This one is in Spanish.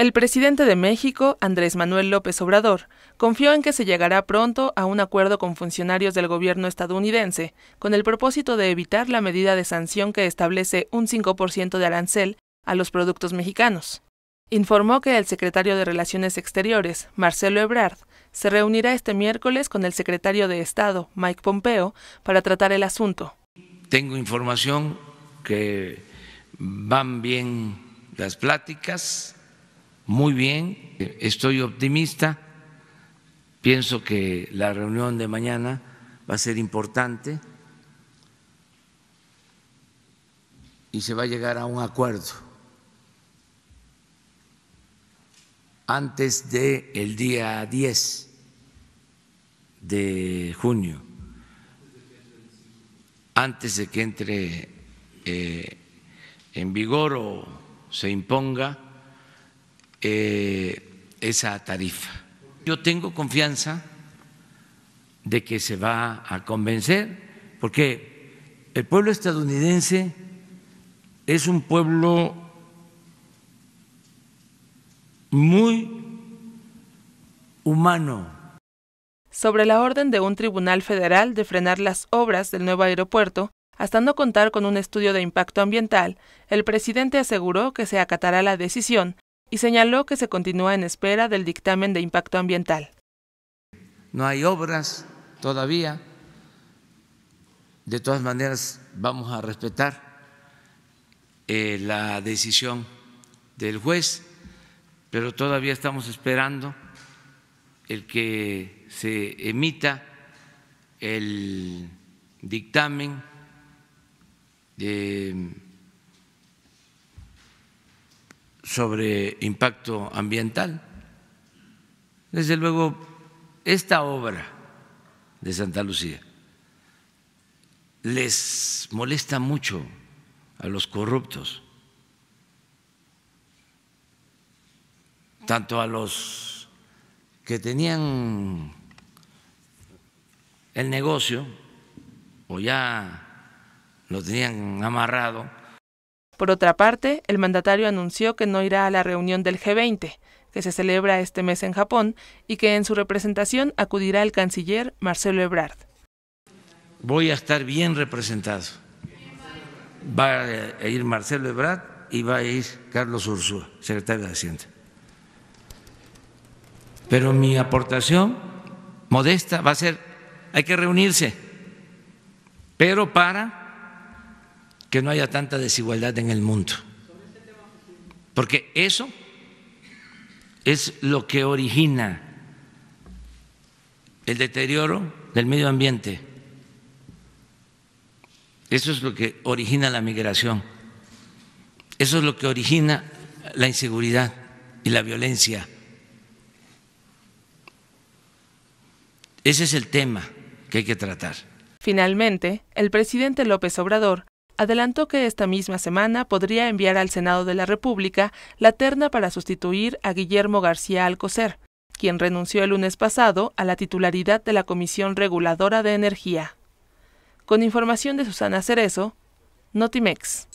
El presidente de México, Andrés Manuel López Obrador, confió en que se llegará pronto a un acuerdo con funcionarios del gobierno estadounidense, con el propósito de evitar la medida de sanción que establece un 5% de arancel a los productos mexicanos. Informó que el secretario de Relaciones Exteriores, Marcelo Ebrard, se reunirá este miércoles con el secretario de Estado, Mike Pompeo, para tratar el asunto. Tengo información que van bien las pláticas, muy bien, estoy optimista, pienso que la reunión de mañana va a ser importante y se va a llegar a un acuerdo antes del el día 10 de junio, antes de que entre eh, en vigor o se imponga eh, esa tarifa. Yo tengo confianza de que se va a convencer, porque el pueblo estadounidense es un pueblo muy humano sobre la orden de un tribunal federal de frenar las obras del nuevo aeropuerto hasta no contar con un estudio de impacto ambiental, el presidente aseguró que se acatará la decisión y señaló que se continúa en espera del dictamen de impacto ambiental. No hay obras todavía. De todas maneras, vamos a respetar eh, la decisión del juez, pero todavía estamos esperando el que se emita el dictamen. de sobre impacto ambiental. Desde luego, esta obra de Santa Lucía les molesta mucho a los corruptos, tanto a los que tenían el negocio o ya lo tenían amarrado por otra parte, el mandatario anunció que no irá a la reunión del G20, que se celebra este mes en Japón, y que en su representación acudirá el canciller Marcelo Ebrard. Voy a estar bien representado. Va a ir Marcelo Ebrard y va a ir Carlos Ursúa, secretario de Hacienda. Pero mi aportación modesta va a ser, hay que reunirse, pero para que no haya tanta desigualdad en el mundo. Porque eso es lo que origina el deterioro del medio ambiente. Eso es lo que origina la migración. Eso es lo que origina la inseguridad y la violencia. Ese es el tema que hay que tratar. Finalmente, el presidente López Obrador adelantó que esta misma semana podría enviar al Senado de la República la terna para sustituir a Guillermo García Alcocer, quien renunció el lunes pasado a la titularidad de la Comisión Reguladora de Energía. Con información de Susana Cerezo, Notimex.